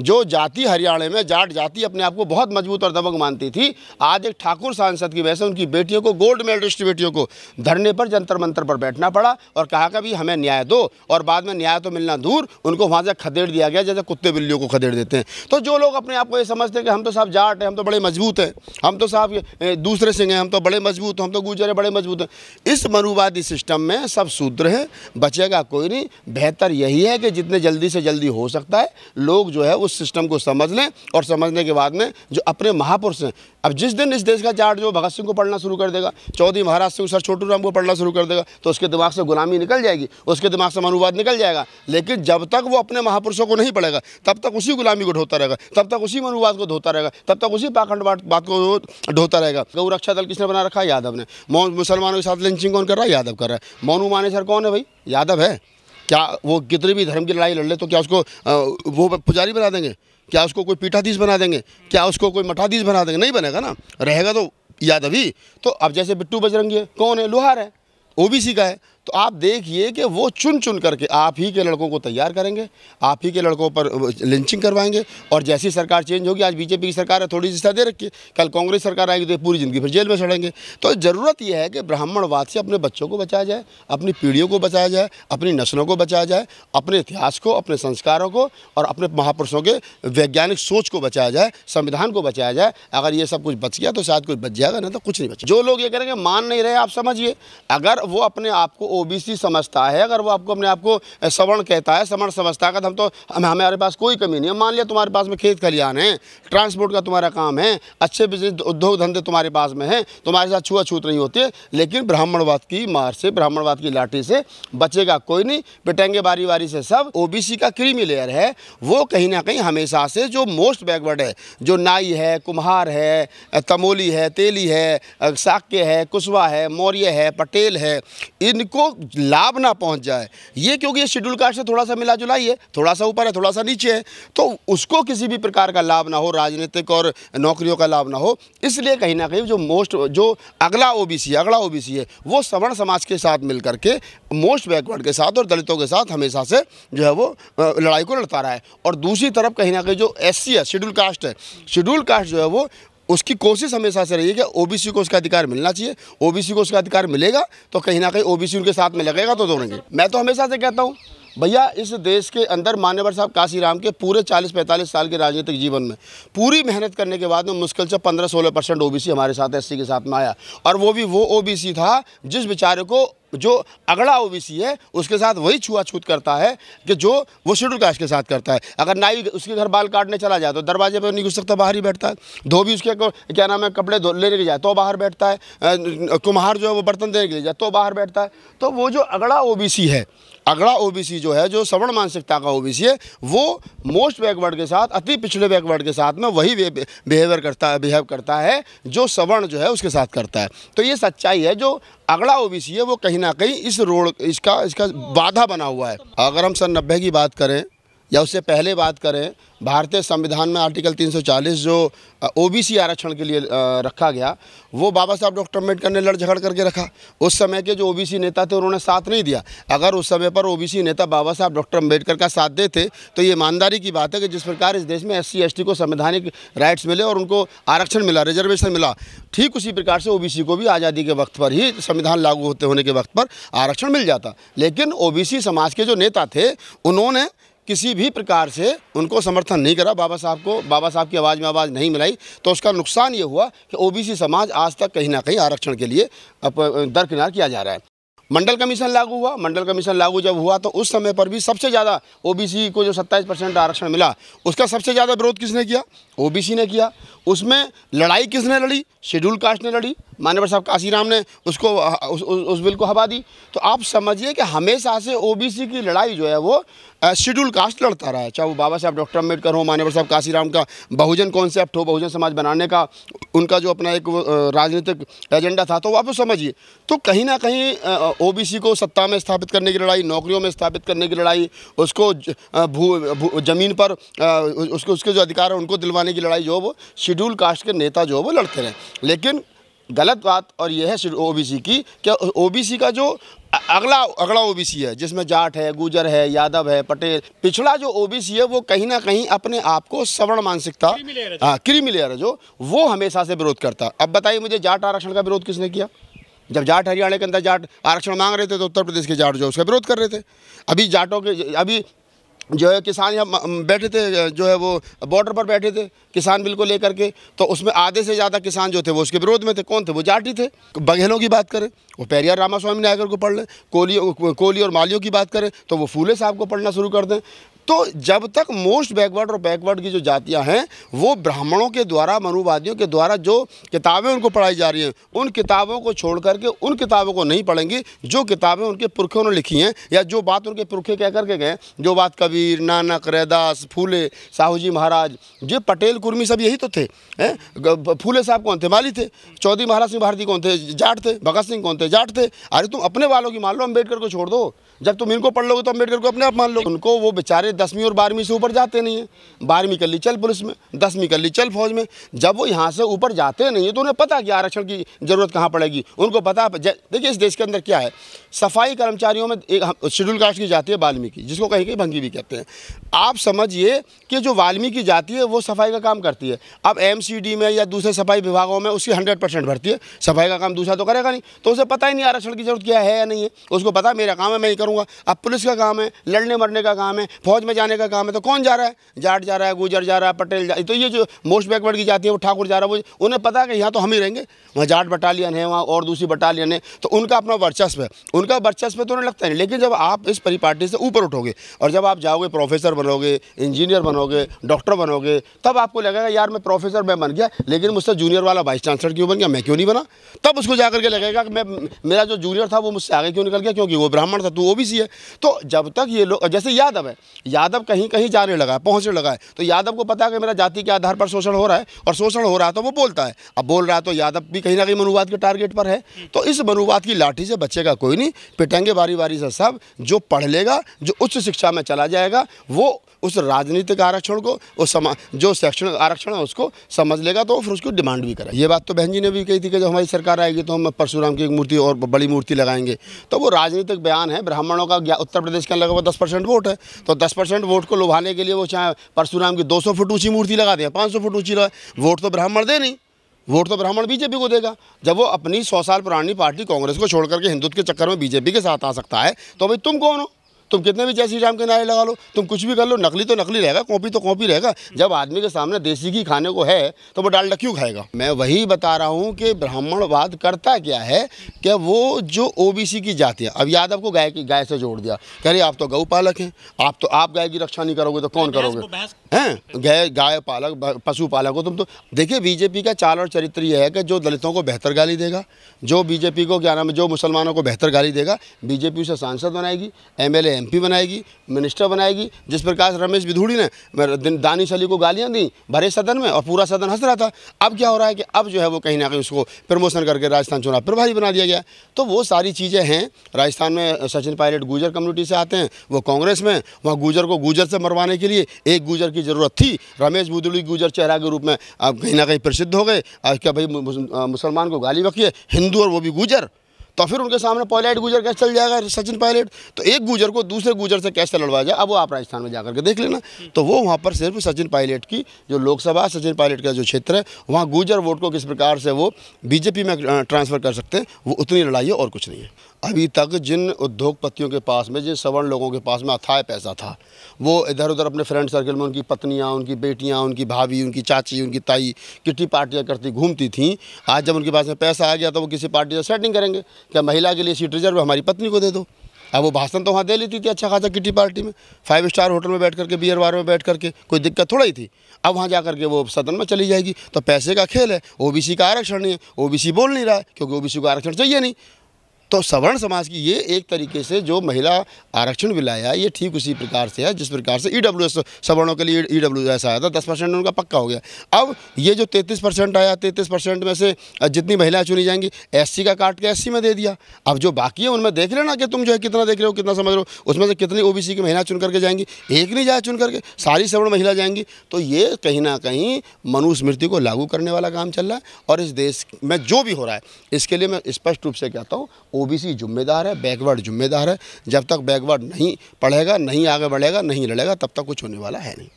जो जाति हरियाणा में जाट जाति अपने आप को बहुत मजबूत और दबंग मानती थी आज एक ठाकुर सांसद की वजह से उनकी बेटियों को गोल्ड मेडलिस्ट बेटियों को धरने पर जंतर मंतर पर बैठना पड़ा और कहा कि भाई हमें न्याय दो और बाद में न्याय तो मिलना दूर उनको वहाँ से खदेड़ दिया गया जैसे कुत्ते बिल्लियों को खदेड़ देते हैं तो जो लोग अपने आप को ये समझते हैं कि हम तो साहब जाट हैं हम तो बड़े मजबूत हैं हम तो साहब दूसरे सिंह हैं हम तो बड़े मजबूत हम तो गुजर हैं बड़े मजबूत हैं इस मनुवादी सिस्टम में सब सूत्र हैं बचेगा कोई नहीं बेहतर यही है कि जितने जल्दी से जल्दी हो सकता है लोग जो है उस सिस्टम को समझ लें और समझने के बाद में जो अपने महापुरुष हैं अब जिस दिन इस देश का चार्ट जो भगत सिंह को पढ़ना शुरू कर देगा चौधरी महाराज सिंह सर छोटू राम को पढ़ना शुरू कर देगा तो उसके दिमाग से गुलामी निकल जाएगी उसके दिमाग से मनुवाद निकल जाएगा लेकिन जब तक वो अपने महापुरुषों को नहीं पढ़ेगा तब तक उसी गुलामी को ढोता रहेगा तब तक उसी मनुवाद को धोता रहेगा तब तक उसी पाखंडवाद बात को ढोता रहेगा गौ रक्षा दल किसने बना रखा है यादव ने मुसलमानों के साथ लिंचिंग कौन कर रहा है यादव कर रहा है मोनू माने सर कौन है भाई यादव है क्या वो कितने भी धर्म की लड़ाई लड़ ले तो क्या उसको वो पुजारी बना देंगे क्या उसको कोई पीठाधीश बना देंगे क्या उसको कोई मठाधीश बना देंगे नहीं बनेगा ना रहेगा तो यादवी तो अब जैसे बिट्टू बजरंगी है कौन है लोहार है ओबीसी का है तो आप देखिए कि वो चुन चुन करके आप ही के लड़कों को तैयार करेंगे आप ही के लड़कों पर लिंचिंग करवाएंगे और जैसी सरकार चेंज होगी आज बीजेपी की सरकार है थोड़ी सी सदे दे रखी कल कांग्रेस सरकार आएगी तो पूरी ज़िंदगी फिर जेल में सड़ेंगे तो ज़रूरत यह है कि ब्राह्मणवाद से अपने बच्चों को बचाया जाए अपनी पीढ़ियों को बचाया जाए अपनी नस्लों को बचाया जाए अपने इतिहास को अपने संस्कारों को और अपने महापुरुषों के वैज्ञानिक सोच को बचाया जाए संविधान को बचाया जाए अगर ये सब कुछ बच गया तो शायद कुछ बच जाएगा ना तो कुछ नहीं बचा जो लोग ये करेंगे मान नहीं रहे आप समझिए अगर वो अपने आप को ओबीसी समझता है अगर वो आपको अपने आप को सवर्ण कहता है सवर्ण समझता है हम तो हम हमारे पास कोई कमी नहीं है मान लिया तुम्हारे पास में खेत खलिहान है ट्रांसपोर्ट का तुम्हारा काम है अच्छे बिजनेस उद्योग धंधे तुम्हारे पास में हैं तुम्हारे साथ छुआछूत नहीं होती लेकिन ब्राह्मणवाद की मार से ब्राह्मणवाद की लाठी से बचेगा कोई नहीं पिटेंगे बारी बारी से सब ओबीसी का क्रीमी लेयर है वो कहीं ना कहीं हमेशा से जो मोस्ट बैकवर्ड है जो नाई है कुम्हार है तमोली है तेली है साक्य है कुशवा है मौर्य है पटेल है इनको लाभ ना पहुंच जाए ये क्योंकि ये शेड्यूल कास्ट से थोड़ा सा मिला जुला ही है थोड़ा सा ऊपर है थोड़ा सा नीचे है तो उसको किसी भी प्रकार का लाभ ना हो राजनीतिक और नौकरियों का लाभ ना हो इसलिए कहीं ना कहीं जो मोस्ट जो अगला ओ है अगला ओ है वो सवर्ण समाज के साथ मिल करके मोस्ट बैकवर्ड के साथ और दलितों के साथ हमेशा से जो है वो लड़ाई को लड़ता रहा है और दूसरी तरफ कहीं ना कहीं जो एस सी है शेड्यूल कास्ट है शेड्यूल कास्ट जो है वो उसकी कोशिश हमेशा से रही है कि ओबीसी को उसका अधिकार मिलना चाहिए ओबीसी को उसका अधिकार मिलेगा तो कहीं ना कहीं ओबीसी उनके साथ में लगेगा तो दौड़ेंगे मैं तो हमेशा से कहता हूँ भैया इस देश के अंदर मान्यवर साहब काशीराम के पूरे 40-45 साल के राजनीतिक जीवन में पूरी मेहनत करने के बाद में मुश्किल से 15-16 परसेंट ओ हमारे साथ एस के साथ में आया और वो भी वो ओ था जिस बेचारे को जो अगड़ा ओ है उसके साथ वही छुआछूत करता है कि जो वो शेड्यूल कास्ट के साथ करता है अगर नाई उसके घर बाल काटने चला जाए तो दरवाजे पर नहीं घुस सकता बाहर ही बैठता है धोबी उसके क्या नाम है कपड़े धो लेने के जाए तो बाहर बैठता है कुम्हार जो है वो बर्तन देने के लिए जाए तो बाहर बैठता है तो वो जो अगड़ा ओ है अगड़ा ओबीसी जो है जो सवर्ण मानसिकता का ओबीसी है वो मोस्ट बैकवर्ड के साथ अति पिछले बैकवर्ड के साथ में वही बिहेवियर करता है बिहेव करता है जो सवर्ण जो है उसके साथ करता है तो ये सच्चाई है जो अगड़ा ओबीसी है वो कहीं ना कहीं इस रोड इसका इसका बाधा बना हुआ है अगर हम सन नब्बे की बात करें या उससे पहले बात करें भारतीय संविधान में आर्टिकल 340 जो ओबीसी आरक्षण के लिए रखा गया वो बाबा साहब डॉक्टर अम्बेडकर ने लड़ झगड़ करके रखा उस समय के जो ओबीसी नेता थे उन्होंने साथ नहीं दिया अगर उस समय पर ओबीसी नेता बाबा साहब डॉक्टर अम्बेडकर का साथ देते तो ये ईमानदारी की बात है कि जिस प्रकार इस देश में एस सी को संवैधानिक राइट्स मिले और उनको आरक्षण मिला रिजर्वेशन मिला ठीक उसी प्रकार से ओ को भी आज़ादी के वक्त पर ही संविधान लागू होते होने के वक्त पर आरक्षण मिल जाता लेकिन ओ समाज के जो नेता थे उन्होंने किसी भी प्रकार से उनको समर्थन नहीं करा बाबा साहब को बाबा साहब की आवाज़ में आवाज़ नहीं मिलाई तो उसका नुकसान ये हुआ कि ओबीसी समाज आज तक कहीं ना कहीं आरक्षण के लिए दरकिनार किया जा रहा है मंडल कमीशन लागू हुआ मंडल कमीशन लागू जब हुआ तो उस समय पर भी सबसे ज़्यादा ओबीसी को जो 27 परसेंट आरक्षण मिला उसका सबसे ज़्यादा विरोध किसने किया ओबीसी ने किया उसमें लड़ाई किसने लड़ी शेड्यूल कास्ट ने लड़ी मान्यवर साहब काशीराम ने उसको उस, उस, उस बिल को हवा दी तो आप समझिए कि हमेशा से ओबीसी की लड़ाई जो है वो शेड्यूल कास्ट लड़ता रहा है चाहे वो बाबा साहब डॉक्टर अम्बेडकर हो मानवर साहब काशीराम का बहुजन कॉन्सेप्ट हो बहुजन समाज बनाने का उनका जो अपना एक राजनीतिक एजेंडा था तो वो आप समझिए तो कहीं ना कहीं ओबीसी को सत्ता में स्थापित करने की लड़ाई नौकरियों में स्थापित करने की लड़ाई उसको भू, भू जमीन पर उसके उसके जो अधिकार है उनको दिलवाने की लड़ाई जो वो शेड्यूल कास्ट के नेता जो वो लड़ते रहे लेकिन गलत बात और यह है ओ बी सी की क्या ओ बी सी का जो अगला अगला ओबीसी है जिसमें जाट है गुजर है यादव है पटेल पिछड़ा जो ओबीसी है वो कहीं ना कहीं अपने आप को सवर्ण मानसिकता हाँ क्रीमी लेयर है जो वो हमेशा से विरोध करता अब बताइए मुझे जाट आरक्षण का विरोध किसने किया जब जाट हरियाणा के अंदर जाट आरक्षण मांग रहे थे तो उत्तर प्रदेश के जाट जो उसका विरोध कर रहे थे अभी जाटों के अभी जो है किसान यहाँ बैठे थे जो है वो बॉर्डर पर बैठे थे किसान बिल को लेकर के तो उसमें आधे से ज़्यादा किसान जो थे वो उसके विरोध में थे कौन थे वो जाटी थे बघेलों की बात करें वो पैरियार रामास्वामी नायकर को पढ़ लें कोहली कोहली और मालियों की बात करें तो वो फूले साहब को पढ़ना शुरू कर दें तो जब तक मोस्ट बैकवर्ड और बैकवर्ड की जो जातियाँ हैं वो ब्राह्मणों के द्वारा मनुवादियों के द्वारा जो किताबें उनको पढ़ाई जा रही हैं उन किताबों को छोड़ करके उन किताबों को नहीं पढ़ेंगी जो किताबें उनके पुरखों ने लिखी हैं या जो बात उनके पुरखे कह करके गए जो बात कबीर नानक रैदास फूले साहू जी महाराज ये पटेल कुर्मी सब यही तो थे फूले साहब कौन थे माली थे चौधरी महाराज सिंह भारती कौन थे जाट थे भगत सिंह कौन थे जाट थे अरे तुम अपने वालों की मान लो अम्बेडकर को छोड़ दो जब तुम इनको पढ़ लोगे तो अम्बेडकर को अपने आप मान लो उनको वो बेचारे दसवीं और बारहवीं से ऊपर जाते नहीं हैं बारहवीं कर ली चल पुलिस में दसवीं कर ली चल फौज में जब वो यहाँ से ऊपर जाते नहीं है तो उन्हें पता कि आरक्षण की ज़रूरत कहाँ पड़ेगी उनको पता देखिए इस देश के अंदर क्या है सफाई कर्मचारियों में एक शेड्यूल कास्ट की जाती है वाल्मीकि जिसको कहीं कहीं भंगी भी कहते हैं आप समझिए कि जो वाल्मीकि जाती है वो सफाई का काम करती है अब एम में या दूसरे सफाई विभागों में उसकी हंड्रेड भरती है सफाई का काम दूसरा तो करेगा नहीं तो उसे पता ही नहीं आरक्षण की जरूरत क्या है या नहीं है उसको पता मेरा काम है मैं ही करूँगा अब पुलिस का काम है लड़ने मरने का काम है फौज में जाने का काम है तो कौन जा रहा है जाट जा रहा है गुजर जा रहा है पटेल जा तो ये जो मोस्ट बैकवर्ड की जाती है वो ठाकुर जा रहा है वो उन्हें पता है कि यहाँ तो हम ही रहेंगे वहाँ जाट बटालियन है वहाँ और दूसरी बटालियन है तो उनका अपना वर्चस्व है उनका वर्चस्व तो उन्हें लगता नहीं लेकिन जब आप इस परिपाटी से ऊपर उठोगे और जब आप जाओगे प्रोफेसर बनोगे इंजीनियर बनोगे डॉक्टर बनोगे तब आपको लगेगा यार मैं प्रोफेसर मैं बन गया लेकिन मुझसे जूनियर वाला वाइस चांसलर क्यों बन गया मैं क्यों नहीं बना तब उसको जाकर के लगेगा कि मैं मेरा जो जूनियर था वो मुझसे आगे क्यों निकल गया क्योंकि वो ब्राह्मण था तू ओ है तो जब तक ये लोग जैसे यादव है यादव कहीं कहीं जाने लगा है पहुँचने लगा है तो यादव को पता है कि मेरा जाति के आधार पर शोषण हो रहा है और शोषण हो रहा है तो वो बोलता है अब बोल रहा है तो यादव भी कहीं ना कहीं मनुवाद के टारगेट पर है तो इस मनुवाद की लाठी से बचेगा कोई नहीं पिटेंगे बारी बारी से सब जो पढ़ लेगा जो उच्च शिक्षा में चला जाएगा वो उस राजनीतिक आरक्षण को उस समा जो शैक्षणिक आरक्षण है उसको समझ लेगा तो फिर उसको डिमांड भी करेगा ये बात तो बहन जी ने भी कही थी कि जब हमारी सरकार आएगी तो हम परशुराम की एक मूर्ति और बड़ी मूर्ति लगाएंगे तो वो राजनीतिक बयान है ब्राह्मणों का उत्तर प्रदेश का लगभग दस परसेंट वोट है तो दस परसेंट वोट को लुभाने के लिए वो चाहे परशुराम की 200 फुट ऊंची मूर्ति लगा दें 500 फुट ऊंची लगाए वोट तो ब्राह्मण दे नहीं वोट तो ब्राह्मण बीजेपी को देगा जब वो अपनी सौ साल पुरानी पार्टी कांग्रेस को छोड़कर के हिंदुत्व के चक्कर में बीजेपी के साथ आ सकता है तो भाई तुम कौन हो तुम कितने भी जय श्री राम के नारे लगा लो तुम कुछ भी कर लो नकली तो नकली रहेगा कॉपी तो कॉपी रहेगा जब आदमी के सामने देसी घी खाने को है तो वो डालडा क्यों खाएगा मैं वही बता रहा हूँ कि ब्राह्मणवाद करता क्या है कि वो जो ओ की जाति है अब यादव को गाय की गाय से जोड़ दिया कह रही आप तो गऊ पालक हैं आप तो आप गाय की रक्षा नहीं करोगे तो कौन तो करोगे हैं गाय गाय पालक पशु पालक हो तुम तो देखिए बीजेपी का चाल और चरित्र ये है कि जो दलितों को बेहतर गाली देगा जो बीजेपी को क्या नाम है जो मुसलमानों को बेहतर गाली देगा बीजेपी उसे सांसद बनाएगी एम एल एम पी बनाएगी मिनिस्टर बनाएगी जिस प्रकार रमेश विधूड़ी ने दानिश अली को गालियाँ दी भरे सदन में और पूरा सदन हंस रहा था अब क्या हो रहा है कि अब जो है वो कहीं ना कहीं उसको प्रमोशन करके राजस्थान चुनाव प्रभारी बना दिया गया तो वो सारी चीज़ें हैं राजस्थान में सचिन पायलट गुजर कम्युनिटी से आते हैं वो कांग्रेस में वहाँ गुजर को गुजर से मरवाने के लिए एक गुजर की ज़रूरत थी रमेश बुदुली गुजर चेहरा के रूप में आप कहीं ना कहीं प्रसिद्ध हो गए आज क्या भाई मुसलमान को गाली बखिए हिंदू और वो भी गुजर तो फिर उनके सामने पायलट गुजर कैसे चल जाएगा सचिन पायलट तो एक गुजर को दूसरे गुजर से कैसे लड़वाया जाए अब वो आप राजस्थान में जाकर के देख लेना तो वो वहाँ पर सिर्फ सचिन पायलट की जो लोकसभा सचिन पायलट का जो क्षेत्र है वहाँ गुजर वोट को किस प्रकार से वो बीजेपी में ट्रांसफ़र कर सकते हैं वो उतनी लड़ाई है और कुछ नहीं है अभी तक जिन उद्योगपतियों के पास में जिन सवर्ण लोगों के पास में अथाय पैसा था वो इधर उधर अपने फ्रेंड सर्कल में उनकी पत्नियाँ उनकी बेटियाँ उनकी भाभी उनकी चाची उनकी ताई किटी पार्टियाँ करती घूमती थी आज जब उनके पास में पैसा आ गया तो वो किसी पार्टी से सेटिंग करेंगे क्या महिला के लिए सीट रिजर्व हमारी पत्नी को दे दो अब वो भाषण तो वहाँ दे लेती थी अच्छा खासा किटी पार्टी में फाइव स्टार होटल में बैठ करके बियर वार में बैठ करके कोई दिक्कत थोड़ा ही थी अब वहाँ जा करके वो सदन में चली जाएगी तो पैसे का खेल है ओबीसी का आरक्षण नहीं है ओबीसी बोल नहीं रहा है क्योंकि ओबीसी को आरक्षण चाहिए नहीं तो सवर्ण समाज की ये एक तरीके से जो महिला आरक्षण बिल आया ये ठीक उसी प्रकार से है जिस प्रकार से ई डब्ल्यू एस सवर्णों के लिए ई डब्ल्यू एस आया था दस परसेंट उनका पक्का हो गया अब ये जो तैंतीस परसेंट आया तैंतीस परसेंट में से जितनी महिलाएं चुनी जाएंगी एस का काट के एस में दे दिया अब जो बाकी है उनमें देख लेना कि तुम जो है कितना देख रहे हो कितना समझ रहे हो उसमें से कितनी ओ की महिला चुन करके जाएंगी एक नहीं जाए चुन करके सारी सवर्ण महिला जाएंगी तो ये कहीं ना कहीं मनुस्मृति को लागू करने वाला काम चल रहा है और इस देश में जो भी हो रहा है इसके लिए मैं स्पष्ट रूप से कहता हूँ ओबीसी जुम्मेदार है बैकवर्ड जुम्मेदार है जब तक बैकवर्ड नहीं पढ़ेगा नहीं आगे बढ़ेगा नहीं लड़ेगा तब तक कुछ होने वाला है नहीं